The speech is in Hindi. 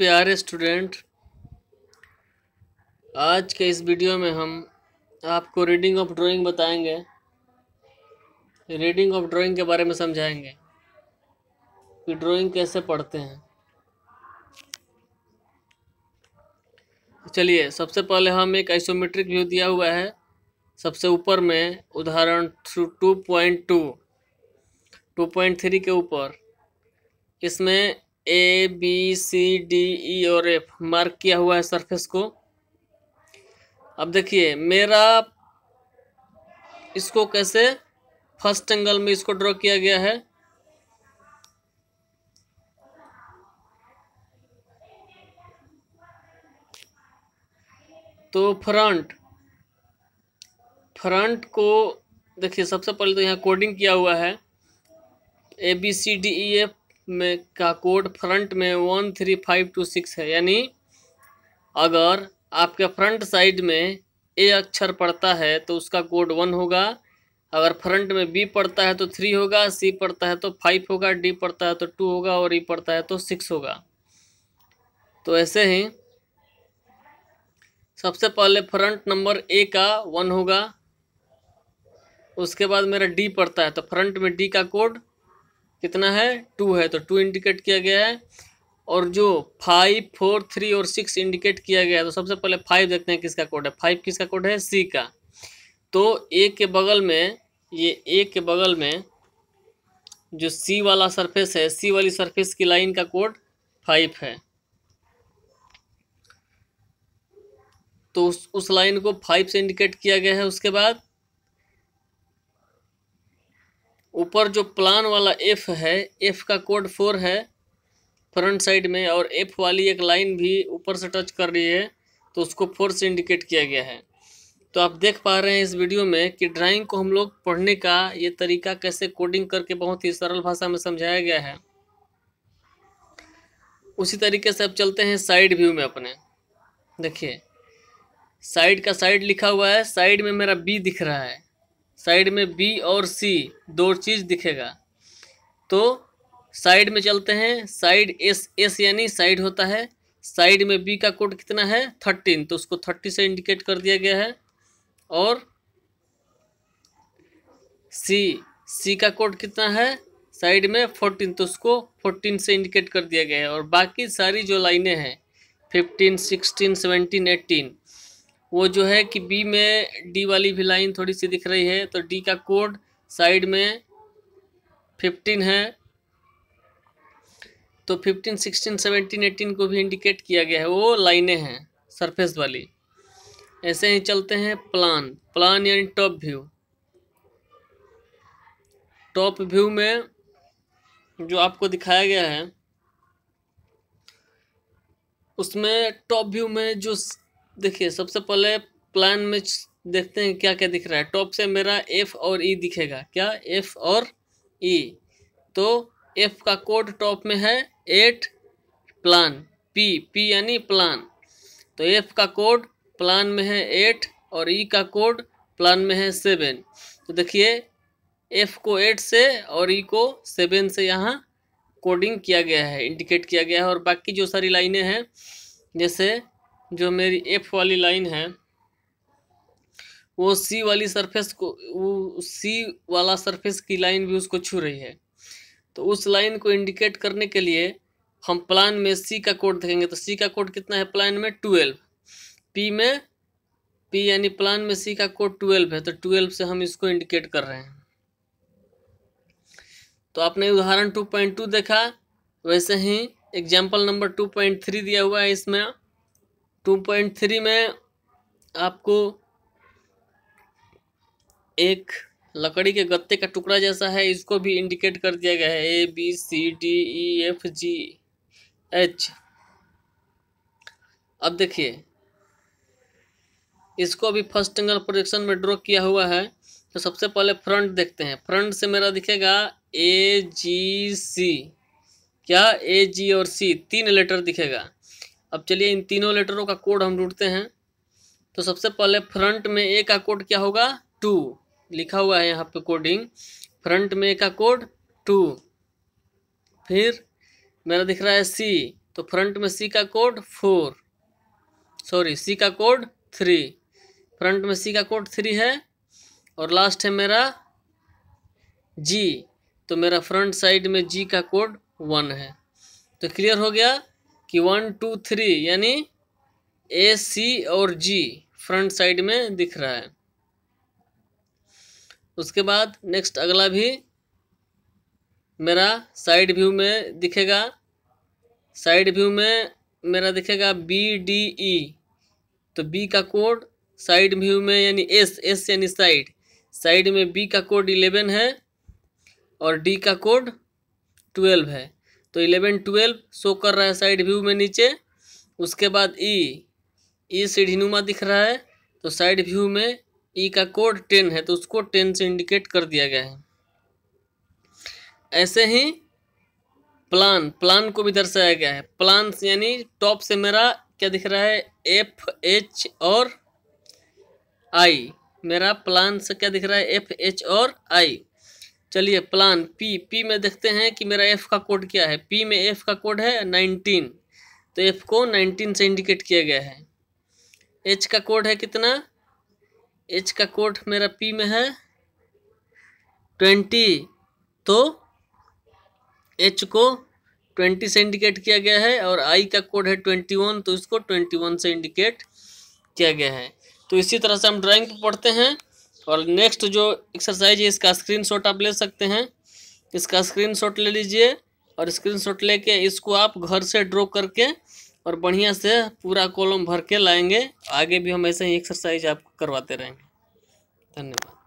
प्यारे स्टूडेंट आज के इस वीडियो में हम आपको रीडिंग ऑफ ड्राइंग बताएंगे रीडिंग ऑफ ड्राइंग के बारे में समझाएंगे कि ड्राइंग कैसे पढ़ते हैं चलिए सबसे पहले हम एक आइसोमेट्रिक व्यू दिया हुआ है सबसे ऊपर में उदाहरण two point two two point three के ऊपर इसमें ए बी सी डी ई और एफ मार्क किया हुआ है सरफेस को अब देखिए मेरा इसको कैसे फर्स्ट एंगल में इसको ड्रॉ किया गया है तो फ्रंट फ्रंट को देखिए सबसे पहले तो यहाँ कोडिंग किया हुआ है A B C D E F में का कोड फ्रंट में one three five two six है यानी अगर आपके फ्रंट साइड में ए अक्षर पड़ता है तो उसका कोड वन होगा अगर फ्रंट में बी पड़ता है तो थ्री होगा सी पड़ता है तो फाइव होगा डी पड़ता है तो टू होगा और ई e पड़ता है तो सिक्स होगा तो ऐसे ही सबसे पहले फ्रंट नंबर ए का वन होगा उसके बाद मेरा डी पड़ता है तो फ्रंट में डी का कोड कितना है टू है तो टू इंडिकेट किया गया है और जो फाइव फोर थ्री और सिक्स इंडिकेट किया गया है तो सबसे पहले फाइव देखते हैं किसका कोड है फाइव किसका कोड है सी का तो ए के बगल में ये ए के बगल में जो सी वाला सरफेस है सी वाली सरफेस की लाइन का कोड फाइव है तो उस उस लाइन को फाइव से इंडिकेट किया गया है उसके बाद ऊपर जो प्लान वाला एफ है एफ का कोड फोर है फ्रंट साइड में और एफ वाली एक लाइन भी ऊपर से टच कर रही है तो उसको फोर से इंडिकेट किया गया है तो आप देख पा रहे हैं इस वीडियो में कि ड्राइंग को हम लोग पढ़ने का ये तरीका कैसे कोडिंग करके बहुत ही सरल भाषा में समझाया गया है उसी तरीके से अब चलते हैं साइड व्यू में अपने देखिए साइड का साइड लिखा हुआ है साइड में मेरा बी दिख रहा है साइड में बी और सी दो चीज़ दिखेगा तो साइड में चलते हैं साइड एस एस यानी साइड होता है साइड में बी का कोड कितना है थर्टीन तो उसको थर्टी से इंडिकेट कर दिया गया है और सी सी का कोड कितना है साइड में फोर्टीन तो उसको फोर्टीन से इंडिकेट कर दिया गया है और बाकी सारी जो लाइनें हैं फिफ्टीन सिक्सटीन सेवनटीन एटीन वो जो है कि बी में डी वाली भी लाइन थोड़ी सी दिख रही है तो डी का कोड साइड में फिफ्टीन है तो फिफ्टीन सिक्सटीन सेवनटीन एटीन को भी इंडिकेट किया गया है वो लाइनें हैं सरफेस वाली ऐसे ही चलते हैं प्लान प्लान यानी टॉप व्यू टॉप व्यू में जो आपको दिखाया गया है उसमें टॉप व्यू में जो देखिए सबसे पहले प्लान में देखते हैं क्या क्या दिख रहा है टॉप से मेरा एफ और ई e दिखेगा क्या एफ और ई e. तो एफ का कोड टॉप में है एट प्लान पी पी यानी प्लान तो एफ का कोड प्लान में है एट और ई e का कोड प्लान में है सेवन तो देखिए एफ को एट से और ई e को सेवन से यहाँ कोडिंग किया गया है इंडिकेट किया गया है और बाकी जो सारी लाइनें हैं जैसे जो मेरी एफ वाली लाइन है वो सी वाली सरफेस को वो सी वाला सरफेस की लाइन भी उसको छू रही है तो उस लाइन को इंडिकेट करने के लिए हम प्लान में सी का कोड देखेंगे तो सी का कोड कितना है प्लान में ट्वेल्व पी में पी यानी प्लान में सी का कोड ट्वेल्व है तो ट्वेल्व से हम इसको इंडिकेट कर रहे हैं तो आपने उदाहरण टू पॉइंट टू देखा वैसे ही example number two point three दिया हुआ है इसमें टू पॉइंट थ्री में आपको एक लकड़ी के गत्ते का टुकड़ा जैसा है इसको भी इंडिकेट कर दिया गया है A B C D E F G H अब देखिए इसको अभी फर्स्ट एंगल प्रोजेक्शन में ड्रॉ किया हुआ है तो सबसे पहले फ्रंट देखते हैं फ्रंट से मेरा दिखेगा ए जी सी क्या ए जी और सी तीन लेटर दिखेगा अब चलिए इन तीनों लेटरों का कोड हम ढूंढते हैं तो सबसे पहले फ्रंट में ए का कोड क्या होगा टू लिखा हुआ है यहाँ पे कोडिंग फ्रंट में ए का कोड टू फिर मेरा दिख रहा है सी तो फ्रंट में सी का कोड फोर सॉरी सी का कोड थ्री फ्रंट में सी का कोड थ्री है और लास्ट है मेरा जी तो मेरा फ्रंट साइड में जी का कोड वन है तो क्लियर हो गया कि वन टू थ्री यानी ए सी और जी फ्रंट साइड में दिख रहा है उसके बाद नेक्स्ट अगला भी मेरा साइड व्यू में दिखेगा साइड व्यू में मेरा दिखेगा बी डी ई तो बी का कोड साइड व्यू में यानी एस एस यानी साइड साइड में बी का कोड इलेवन है और डी का कोड ट्वेल्व है तो इलेवन ट्वेल्व शो कर रहा है साइड व्यू में नीचे उसके बाद ई e, ई e सीढ़ीनुमा दिख रहा है तो साइड व्यू में ई e का कोड टेन है तो उसको टेन से इंडिकेट कर दिया गया है ऐसे ही प्लान प्लान को भी दर्शाया गया है प्लान यानी टॉप से मेरा क्या दिख रहा है एफ एच और आई मेरा प्लान से क्या दिख रहा है एफ एच और आई चलिए प्लान पी पी में देखते हैं कि मेरा एफ़ का कोड क्या है पी में एफ़ का कोड है नाइनटीन तो एफ़ को नाइनटीन से इंडिकेट किया गया है एच का कोड है कितना एच का कोड मेरा पी में है ट्वेंटी तो एच को ट्वेंटी से इंडिकेट किया गया है और आई का कोड है ट्वेंटी वन तो इसको ट्वेंटी वन से इंडिकेट किया गया है तो इसी तरह से हम ड्राइंग पढ़ते हैं और नेक्स्ट जो एक्सरसाइज है इसका स्क्रीनशॉट आप ले सकते हैं इसका स्क्रीनशॉट ले लीजिए और स्क्रीनशॉट लेके इसको आप घर से ड्रॉ करके और बढ़िया से पूरा कॉलम भर के लाएंगे आगे भी हम ऐसे ही एक्सरसाइज आपको करवाते रहेंगे धन्यवाद